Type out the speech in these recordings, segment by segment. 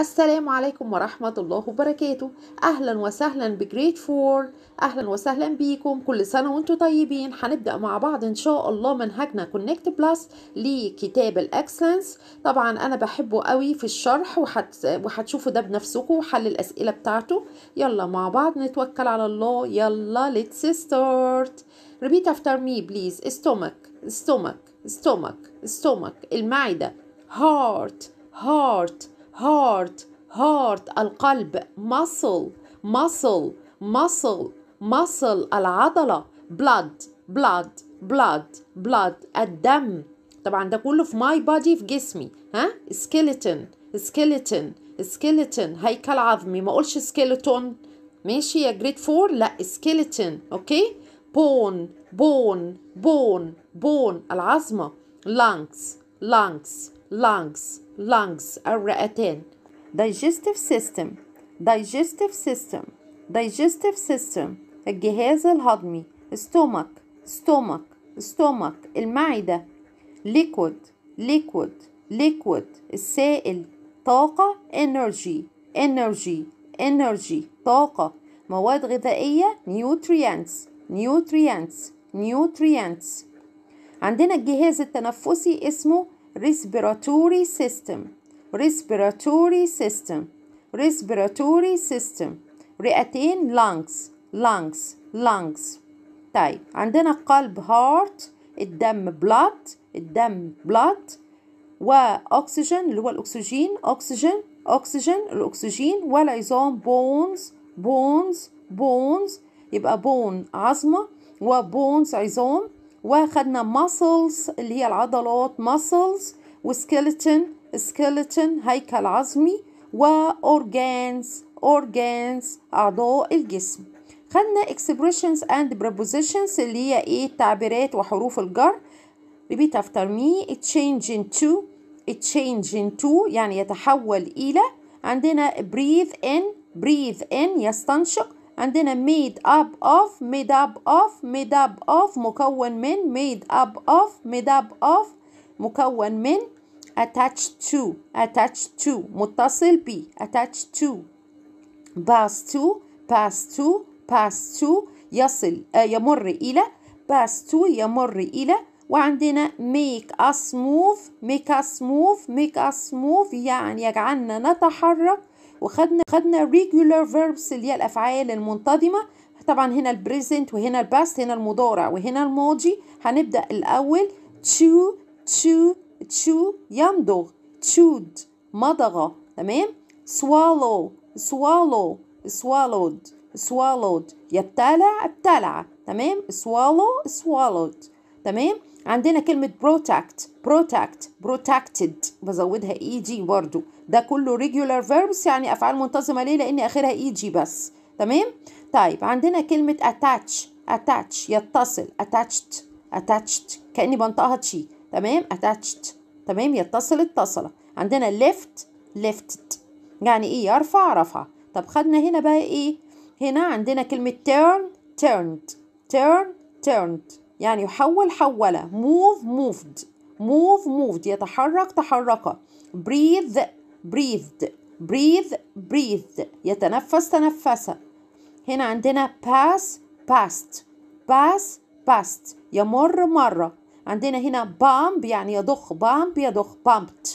السلام عليكم ورحمة الله وبركاته أهلا وسهلا بجريت فور أهلا وسهلا بيكم كل سنة وانتم طيبين هنبدأ مع بعض إن شاء الله منهجنا كونكت بلس لكتاب الأكسلنس طبعا أنا بحبه قوي في الشرح وهتشوفوا ده بنفسكم وحل الأسئلة بتاعته يلا مع بعض نتوكل على الله يلا let's start repeat after me please stomach stomach stomach stomach المعدة heart heart heart heart القلب muscle muscle muscle muscle العضلة blood blood blood blood الدم طبعا ده كله في my body في جسمي ها skeleton skeleton skeleton هيكل عظمي ما اقولش skeleton ماشي يا جريد فور لا skeleton اوكي bone bone bone bone العظمة lungs lungs lungs lungs الرئتان digestive system digestive system digestive system الجهاز الهضمي stomach stomach stomach المعدة liquid liquid liquid السائل طاقة energy energy energy طاقة مواد غذائية nutrients nutrients nutrients عندنا الجهاز التنفسي اسمه respiratory system respiratory system respiratory system رئتين lungs lungs lungs طيب عندنا قلب heart الدم blood الدم blood و oxygen اللي هو الأكسجين oxygen oxygen الأكسجين والعظام bones bones bones يبقى bone عظمة و bones عظام واخدنا muscles اللي هي العضلات muscles وskeleton skeleton هيكل عظمي و organs organs أعضاء الجسم خدنا expressions and prepositions اللي هي ايه التعبيرات وحروف الجر repeat after me it change into it change into يعني يتحول إلى عندنا breathe in breathe in يستنشق عندنا made up of made up of made up of مكون من made up of made up of مكون من attached to attached to متصل ب attached to pass to pass to pass to يصل يمر إلى pass to يمر إلى وعندنا make us move make us move make us move يعني يجعلنا نتحرك وخدنا خدنا regular verbs اللي هي الافعال المنتظمه طبعا هنا البريزنت وهنا الباست هنا المضارع وهنا الماضي هنبدا الاول تشو تشو تشو يمضغ تشود مضغة تمام swallow swallow swallowed swallowed يبتلع ابتلع تمام swallow swallowed تمام عندنا كلمة protect protect protected بزودها اي e جي برضو ده كله regular verbs يعني أفعال منتظمة ليه لأن آخرها اي e جي بس تمام طيب عندنا كلمة attach attach يتصل attached attached كأني بنطقها تشي تمام attached تمام يتصل اتصل عندنا lift lifted يعني ايه يرفع رفع طب خدنا هنا بقى ايه هنا عندنا كلمة turn turned turn turned يعني يحول حوله move moved move moved يتحرك تحرك breathe breathed breathe breathed يتنفس تنفس هنا عندنا pass past pass past يمر مرة عندنا هنا bump يعني يضخ bump يضخ bumped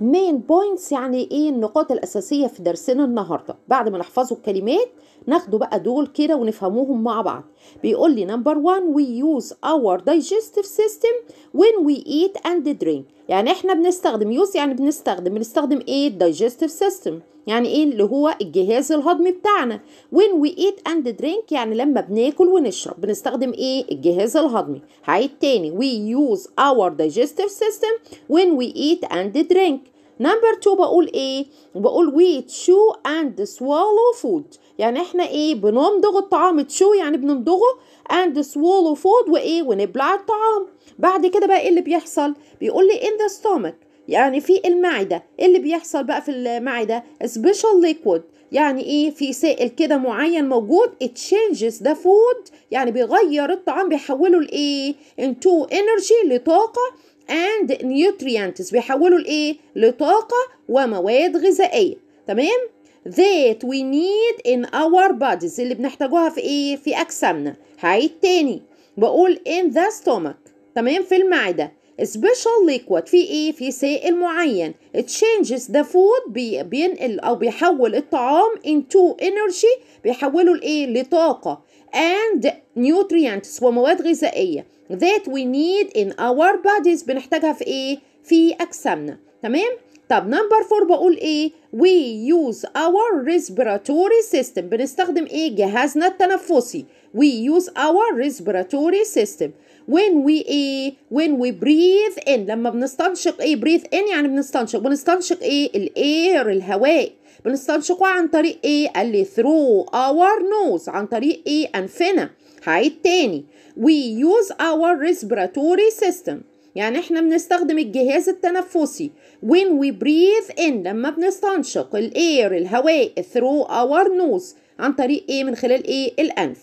مين بوينتس يعني ايه النقاط الأساسية في درسنا النهاردة بعد ما نحفظوا الكلمات ناخده بقى دول كده ونفهموهم مع بعض بيقول لي نمبر 1 we use our digestive system when we eat and drink يعني احنا بنستخدم use يعني بنستخدم بنستخدم ايه digestive system يعني ايه اللي هو الجهاز الهضمي بتاعنا when we eat and drink يعني لما بناكل ونشرب بنستخدم ايه الجهاز الهضمي هعيد تاني we use our digestive system when we eat and drink نمبر 2 بقول ايه بقول وي تشو اند سوالو فود يعني احنا ايه بنمضغ الطعام تشو يعني بنمضغه اند سوالو فود وايه ونبلع الطعام بعد كده بقى ايه اللي بيحصل بيقول لي ان ذا ستومك يعني في المعدة ايه اللي بيحصل بقى في المعدة سبيشال ليكويد يعني ايه في سائل كده معين موجود it changes the food يعني بيغير الطعام بيحوله لايه into energy لطاقة and nutrients بيحولوا لإيه؟ لطاقة ومواد غذائية تمام؟ that we need in our bodies اللي بنحتاجوها في إيه؟ في أجسامنا هعيد تاني بقول in the stomach تمام في المعدة special liquid في ايه في سائل معين it changes the food بي بينقل او بيحول الطعام into energy بيحوله لايه لطاقه and nutrients ومواد غذائيه that we need in our bodies بنحتاجها في ايه في اجسامنا تمام طب نمبر فور بقول ايه we use our respiratory system بنستخدم ايه جهازنا التنفسي we use our respiratory system when we ايه when we breathe in لما بنستنشق ايه breathe in يعني بنستنشق بنستنشق ايه الاير الهواء بنستنشقه عن طريق ايه اللي through our nose عن طريق ايه انفنا هعيد تاني we use our respiratory system يعني احنا بنستخدم الجهاز التنفسي when we breathe in لما بنستنشق الاير الهواء through our nose عن طريق ايه من خلال ايه الانف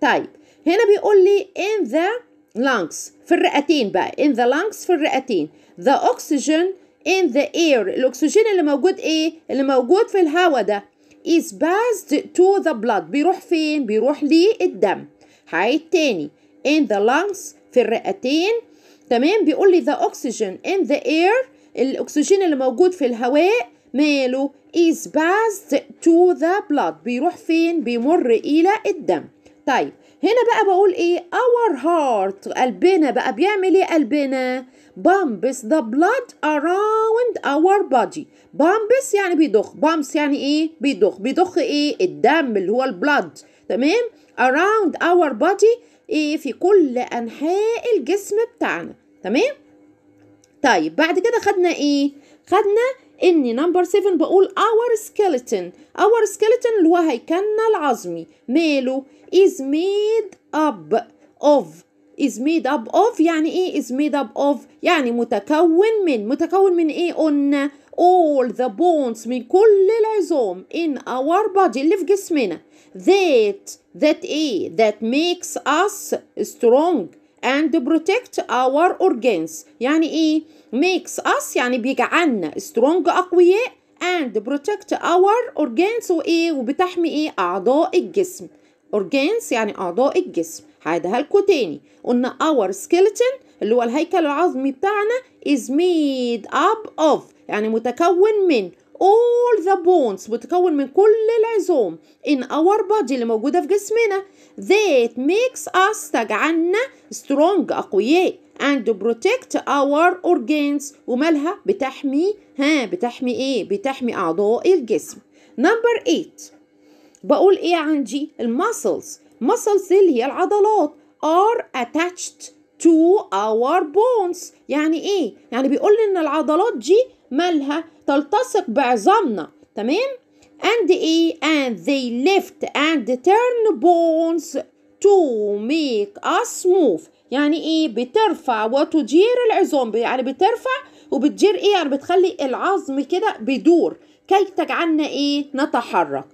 طيب هنا بيقول لي in the lungs في الرئتين بقى in the lungs في الرئتين the oxygen in the air الاكسجين اللي موجود ايه اللي موجود في الهواء ده is passed to the blood بيروح فين بيروح للدم هعيد تاني in the lungs في الرئتين تمام بيقول لي the oxygen in the air الاكسجين اللي موجود في الهواء ماله is passed to the blood بيروح فين بيمر الى الدم طيب هنا بقى بقول ايه our heart قلبنا بقى بيعمل ايه قلبنا bumps the blood around our body bumps يعني بيضخ bumps يعني ايه بيضخ بيضخ ايه الدم اللي هو blood تمام around our body ايه في كل انحاء الجسم بتاعنا تمام طيب بعد كده خدنا ايه خدنا اني نمبر 7 بقول our skeleton our skeleton اللي هو هيكلنا العظمي ماله is made up of is made up of يعني ايه is made up of يعني متكون من متكون من ايه قلنا all the bones من كل العظام in our body اللي في جسمنا that that ايه that makes us strong and protect our organs يعني ايه makes us يعني بيجعلنا strong اقوياء and protect our organs وايه وبتحمي ايه اعضاء الجسم organs يعني اعضاء الجسم هعيدها لكم تاني قلنا our skeleton اللي هو الهيكل العظمي بتاعنا is made up of يعني متكون من all the bones متكون من كل العظام in our body اللي موجودة في جسمنا that makes us تجعلنا strong أقوياء and protect our organs ومالها بتحمي ها بتحمي ايه بتحمي أعضاء الجسم number 8 بقول ايه عندي muscles muscles اللي هي العضلات are attached to our bones يعني ايه يعني بيقول ان العضلات دي مالها تلتصق بعظامنا تمام and ايه and they lift and turn bones to make us move يعني ايه بترفع وتدير العظام يعني بترفع وبتدير ايه يعني بتخلي العظم كده بيدور كي تجعلنا ايه نتحرك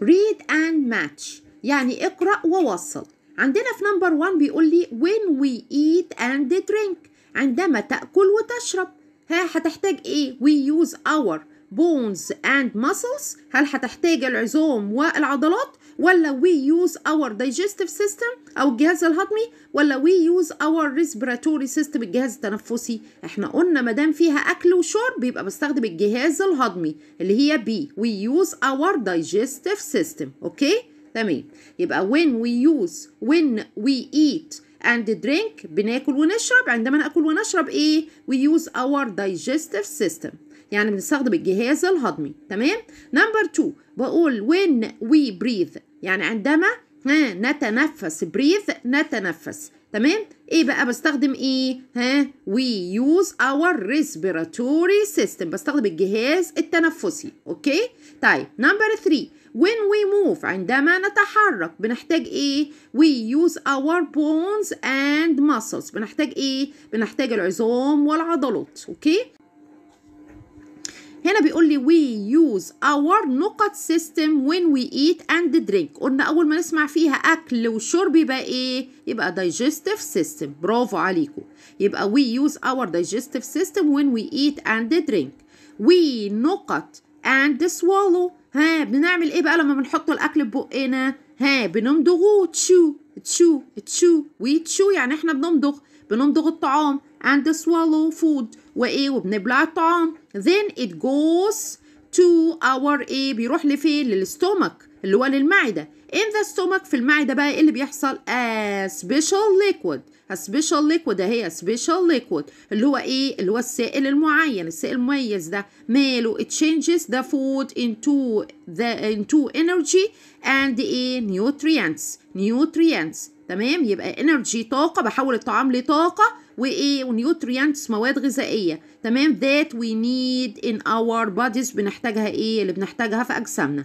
read and match يعني اقرأ ووصل عندنا في نمبر 1 بيقول لي when we eat and drink عندما تأكل وتشرب ها هتحتاج ايه we use our bones and muscles هل هتحتاج العظام والعضلات ولا we use our digestive system او الجهاز الهضمي ولا we use our respiratory system الجهاز التنفسي احنا قلنا ما دام فيها اكل وشرب يبقى بستخدم الجهاز الهضمي اللي هي B we use our digestive system اوكي okay? تمام يبقى when we use when we eat and drink بناكل ونشرب عندما ناكل ونشرب ايه we use our digestive system يعني بنستخدم الجهاز الهضمي تمام نمبر 2 بقول when we breathe يعني عندما ها نتنفس breathe نتنفس تمام ايه بقى بستخدم ايه ها we use our respiratory system بستخدم الجهاز التنفسي اوكي طيب نمبر 3 when we move عندما نتحرك بنحتاج إيه we use our bones and muscles بنحتاج إيه بنحتاج العظام والعضلات أوكي هنا بيقول لي we use our نقط system when we eat and drink قلنا أول ما نسمع فيها أكل وشرب يبقى إيه؟ يبقى digestive system برافو عليكم يبقى we use our digestive system when we eat and drink we نقط and swallow ها بنعمل ايه بقى لما بنحط الاكل ببقنا ها بنمضغه تشو تشو تشو ويتشو يعني احنا بنمضغ بنمضغ الطعام and swallow food وايه وبنبلع الطعام then it goes to our ايه بيروح لفين للستومك اللي هو للمعده in the stomach في المعده بقى ايه اللي بيحصل a special liquid سبيشال ليكويد اهي سبيشال ليكويد اللي هو ايه اللي هو السائل المعين السائل المميز ده ماله it changes the food into the into energy and ايه nutrients nutrients تمام يبقى انرجي طاقه بحول الطعام لطاقه وايه ونيوتريانتس e, مواد غذائيه تمام ذات وي نيد ان اور بوديز بنحتاجها ايه اللي بنحتاجها في اجسامنا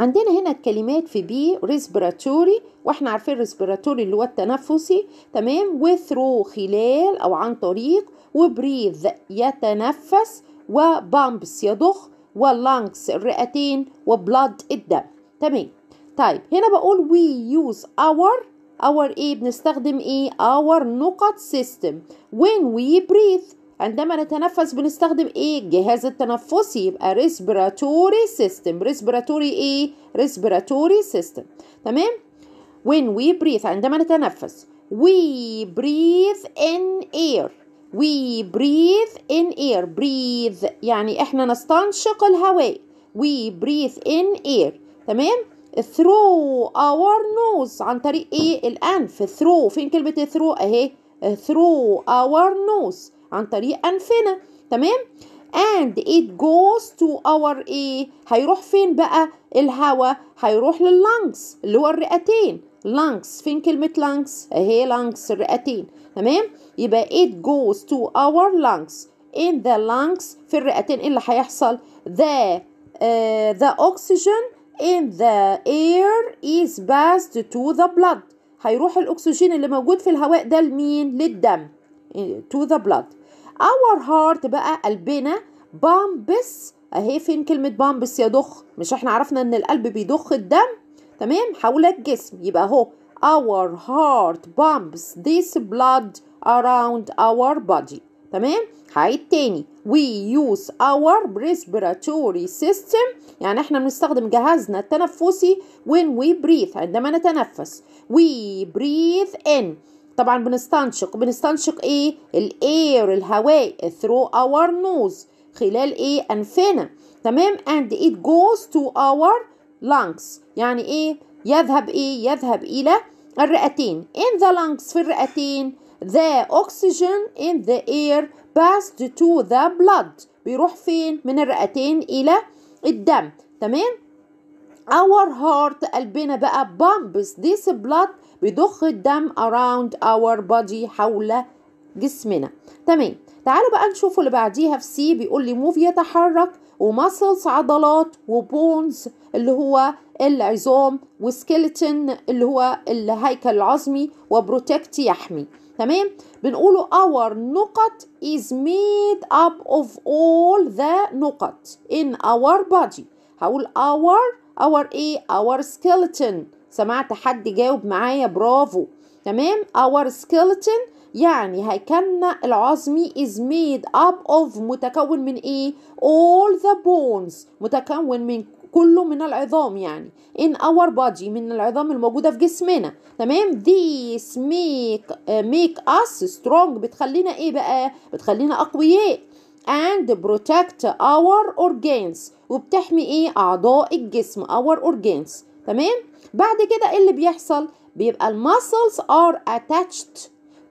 عندنا هنا الكلمات في بي ريسبيراتوري واحنا عارفين respiratory اللي هو التنفسي تمام وثرو خلال او عن طريق وبريذ يتنفس وبامبس يضخ واللانكس الرئتين وبلاد الدم تمام طيب هنا بقول we use our our ايه بنستخدم ايه our نقط system when we breathe عندما نتنفس بنستخدم ايه الجهاز التنفسي يبقى ريسبيراتوري سيستم ريسبيراتوري ايه ريسبيراتوري سيستم تمام when we breathe عندما نتنفس we breathe in air we breathe in air breathe يعني احنا نستنشق الهواء we breathe in air تمام through our nose عن طريق ايه الانف through فين كلمه through اهي through our nose عن طريق أنفنا تمام and it goes to our ايه هيروح فين بقى الهواء هيروح لللانجز اللي هو الرئتين lungs فين كلمة lungs اهي lungs الرئتين تمام يبقى it goes to our lungs in the lungs في الرئتين ايه اللي هيحصل the uh, the oxygen in the air is passed to the blood هيروح الاكسجين اللي موجود في الهواء ده لمين للدم إيه، to the blood اور هارت بقى قلبنا بامبس اهي فين كلمة بامبس يا دخ مش احنا عرفنا ان القلب بيضخ الدم تمام حول الجسم يبقى اهو our heart pumps this blood around our body تمام هعيد تاني we use our respiratory system يعني احنا بنستخدم جهازنا التنفسي when we breathe عندما نتنفس we breathe in طبعا بنستنشق بنستنشق ايه الاير الهواء through our nose خلال ايه انفنا تمام and it goes to our lungs يعني ايه يذهب ايه يذهب الى الرئتين in the lungs في الرئتين the oxygen in the air passed to the blood بيروح فين من الرئتين الى الدم تمام our heart قلبنا بقى بامبس this blood بيضخ الدم around our body حول جسمنا تمام تعالوا بقى نشوف اللي بعديها في سي بيقول لي موف يتحرك ومسلز عضلات وبونز اللي هو العظام وسكيلتون اللي هو الهيكل العظمي وبروتكت يحمي تمام بنقوله our نقط is made up of all the نقط in our body هقول our our ايه our skeleton سمعت حد جاوب معايا برافو تمام our skeleton يعني هيكلنا العظمي is made up of متكون من ايه all the bones متكون من كله من العظام يعني in our body من العظام الموجودة في جسمنا تمام this make uh, make us strong بتخلينا ايه بقى بتخلينا اقوياء and protect our organs وبتحمي ايه اعضاء الجسم our organs تمام بعد كده ايه اللي بيحصل بيبقى المسلز ار اتاتشد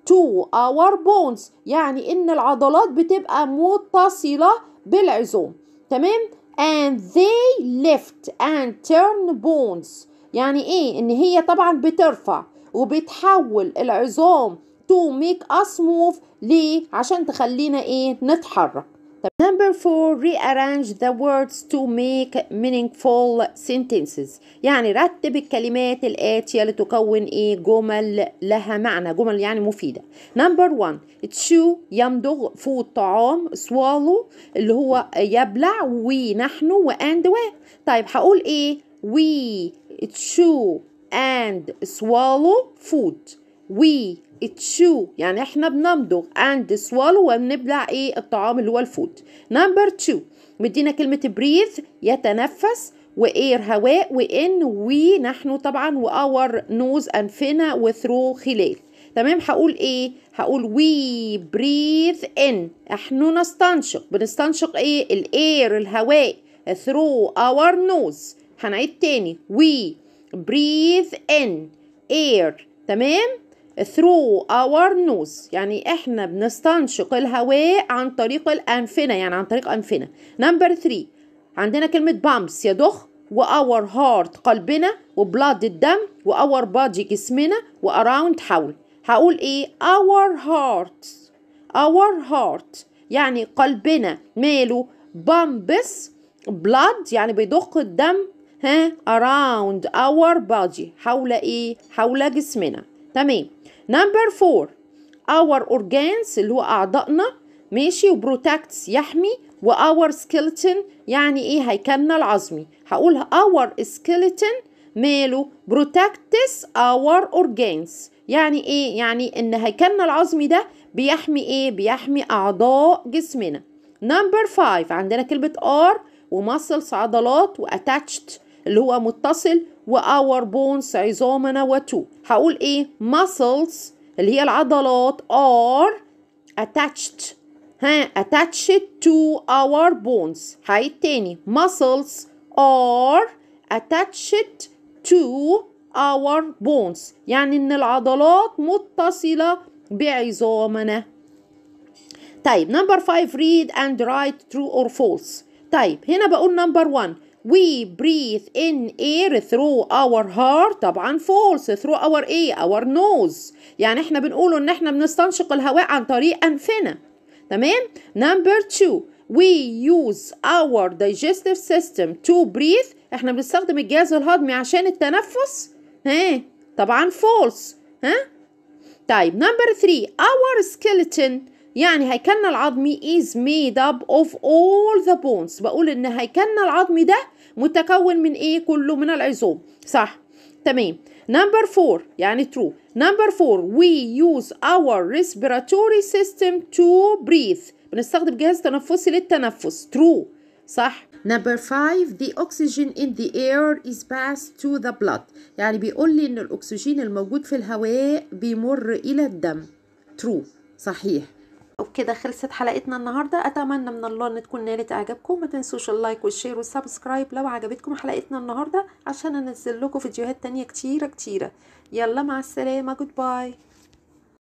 تو اور بونز يعني ان العضلات بتبقى متصله بالعظام تمام and they lift and turn bones يعني ايه ان هي طبعا بترفع وبتحول العظام to make us move ليه عشان تخلينا ايه نتحرك طب number four rearrange the words to make meaningful sentences يعني رتب الكلمات الآتية لتكون إيه جمل لها معنى جمل يعني مفيدة number one chew يمضغ فوق الطعام swallow اللي هو يبلع we وأند و طيب هقول إيه we chew and swallow food we تشو يعني احنا بنمضغ اند سوالو وبنبلع ايه الطعام اللي هو الفود نمبر 2 مدينا كلمة بريث يتنفس واير هواء وان وي نحن طبعا واور نوز انفنا وثرو خلال تمام هقول ايه هقول وي بريث ان احنا نستنشق بنستنشق ايه الاير الهواء ثرو اور نوز هنعيد تاني وي بريث ان اير تمام through our nose يعني احنا بنستنشق الهواء عن طريق الانفنه يعني عن طريق انفنا نمبر 3 عندنا كلمه bumps يضخ واور هارت قلبنا وبلاد الدم واور بادي جسمنا واراوند حول هقول ايه our heart our heart يعني قلبنا ماله bumps blood يعني بيضخ الدم ها around our body حول ايه حول جسمنا تمام نمبر فور اور organs اللي هو أعضائنا ماشي وبروتكتس يحمي وأور سكيلتون يعني إيه هيكلنا العظمي هقول أور سكيلتون ماله بروتكتس أور organs يعني إيه يعني إن هيكلنا العظمي ده بيحمي إيه بيحمي أعضاء جسمنا نمبر 5 عندنا كلمة ار ومسلس عضلات واتاتشد اللي هو متصل و our bones عظامنا و two هقول إيه muscles اللي هي العضلات are attached ها attached to our bones هاي تاني muscles are attached to our bones يعني إن العضلات متصلة بعظامنا طيب number five read and write true or false طيب هنا بقول number one we breathe in air through our heart طبعا false through our ايه our nose يعني احنا بنقوله ان احنا بنستنشق الهواء عن طريق انفنا تمام number two we use our digestive system to breathe احنا بنستخدم الجهاز الهضمي عشان التنفس ها طبعا false ها طيب number three our skeleton يعني هيكلنا العظمي is made up of all the bones بقول ان هيكلنا العظمي ده متكون من ايه كله من العظام صح تمام number four يعني true number four we use our respiratory system to breathe بنستخدم جهاز تنفسي للتنفس true صح number five the oxygen in the air is passed to the blood يعني بيقول لي ان الاكسجين الموجود في الهواء بيمر الى الدم true صحيح وبكده خلصت حلقتنا النهاردة أتمنى من الله أن تكون نالت إعجابكم ما تنسوش اللايك والشير والسبسكرايب لو عجبتكم حلقتنا النهاردة عشان أنزل لكم فيديوهات تانية كتيرة كتيرة يلا مع السلامة جود باي